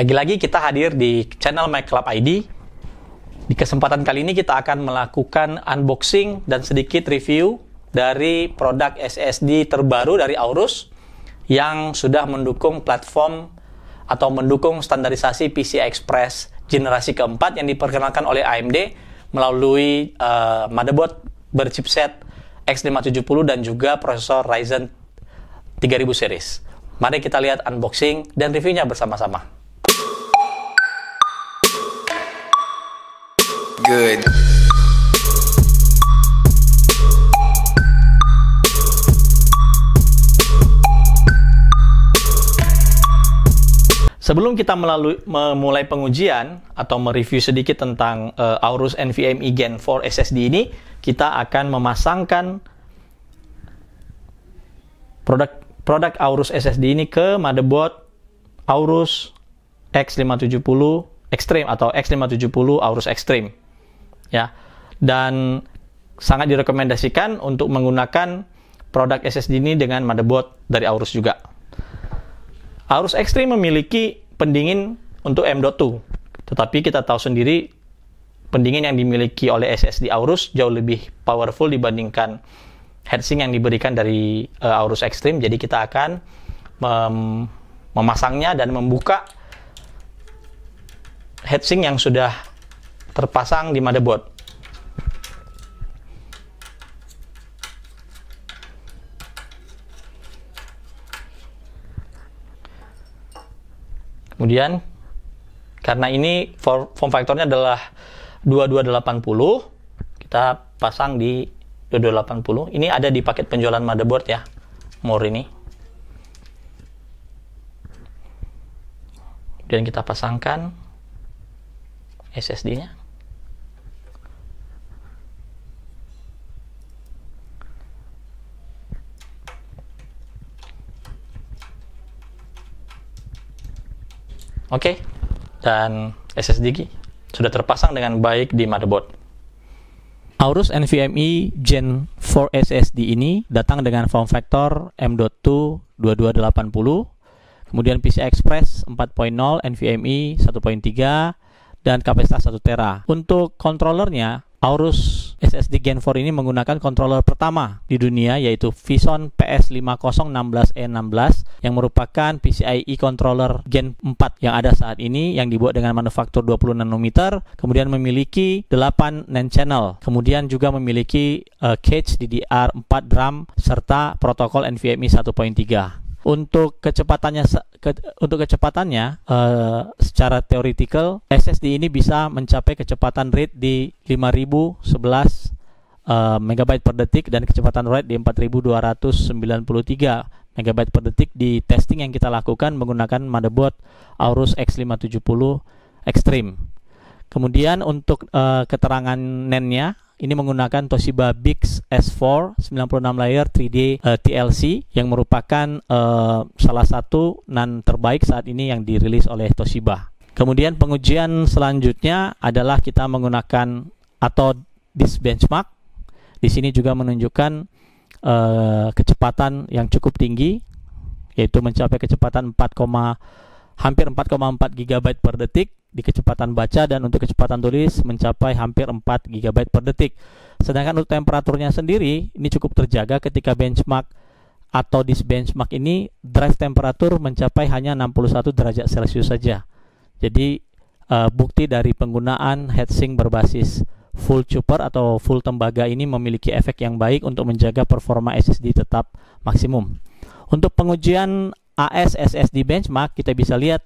Lagi-lagi kita hadir di channel myclub ID. Di kesempatan kali ini kita akan melakukan unboxing dan sedikit review dari produk SSD terbaru dari Aorus yang sudah mendukung platform atau mendukung standarisasi PCI Express generasi keempat yang diperkenalkan oleh AMD melalui uh, motherboard berchipset X570 dan juga prosesor Ryzen 3000 series. Mari kita lihat unboxing dan reviewnya bersama-sama. good. Sebelum kita melalui, memulai pengujian atau mereview sedikit tentang uh, Aorus NVMe Gen 4 SSD ini, kita akan memasangkan produk produk Aorus SSD ini ke motherboard Aorus X570 Extreme atau X570 Aorus Extreme ya. Dan sangat direkomendasikan untuk menggunakan produk SSD ini dengan motherboard dari Aorus juga. Aorus Extreme memiliki pendingin untuk M.2, tetapi kita tahu sendiri pendingin yang dimiliki oleh SSD Aorus jauh lebih powerful dibandingkan heatsink yang diberikan dari uh, Aorus Extreme. Jadi kita akan mem memasangnya dan membuka heatsink yang sudah terpasang di motherboard. Kemudian karena ini form faktornya adalah 2280, kita pasang di 2280. Ini ada di paket penjualan motherboard ya, more ini. Kemudian kita pasangkan SSD-nya. Oke, dan SSD sudah terpasang dengan baik di motherboard. Aorus NVMe Gen 4 SSD ini datang dengan form factor M.2 2280, kemudian PCI Express 4.0 NVMe 1.3 dan kapasitas 1 tera. Untuk kontrolernya. Aorus SSD Gen 4 ini menggunakan controller pertama di dunia yaitu Vison PS5016E16 e yang merupakan PCIe controller Gen 4 yang ada saat ini yang dibuat dengan manufaktur 20 nanometer, kemudian memiliki 8 NAND channel, kemudian juga memiliki uh, cage DDR4 RAM serta protokol NVMe 1.3. Untuk kecepatannya ke, untuk kecepatannya uh, secara teoretikal SSD ini bisa mencapai kecepatan read di 5011 uh, eh, megabyte per detik dan kecepatan write di 4293 megabyte per detik di testing yang kita lakukan menggunakan motherboard Aorus X570 Extreme. Kemudian untuk uh, keterangan NAND-nya ini menggunakan Toshiba Bix S4 96 layer 3D uh, eh, TLC yang merupakan uh, salah satu NAND terbaik saat ini yang dirilis oleh Toshiba. Kemudian pengujian selanjutnya adalah kita menggunakan atau disk benchmark. Di sini juga menunjukkan uh, kecepatan yang cukup tinggi yaitu mencapai kecepatan 4, hampir 4,4 GB per detik di kecepatan baca dan untuk kecepatan tulis mencapai hampir 4 GB per detik. Sedangkan untuk temperaturnya sendiri ini cukup terjaga ketika benchmark atau di benchmark ini drive temperatur mencapai hanya 61 derajat Celcius saja. Jadi uh, bukti dari penggunaan heatsink berbasis full chopper atau full tembaga ini memiliki efek yang baik untuk menjaga performa SSD tetap maksimum. Untuk pengujian AS SSD benchmark kita bisa lihat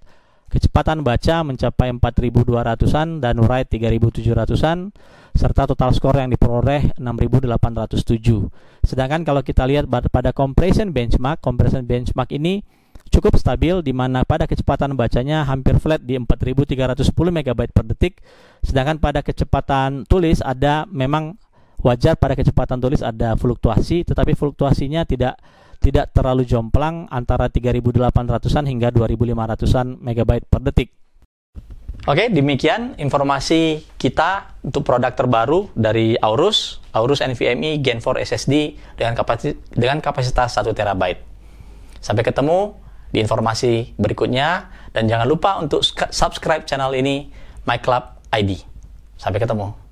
kecepatan baca mencapai 4200-an dan write 3700-an serta total skor yang diperoleh 6807. Sedangkan kalau kita lihat pada compression benchmark, compression benchmark ini cukup stabil di mana pada kecepatan bacanya hampir flat di 4310 MB per detik, sedangkan pada kecepatan tulis ada memang wajar pada kecepatan tulis ada fluktuasi tetapi fluktuasinya tidak tidak terlalu jomplang antara 3800-an hingga 2500-an megabyte per detik. Oke, demikian informasi kita untuk produk terbaru dari Aorus, Aorus NVMe Gen 4 SSD dengan kapasitas, dengan kapasitas 1 TB. Sampai ketemu di informasi berikutnya dan jangan lupa untuk subscribe channel ini MyClub ID. Sampai ketemu.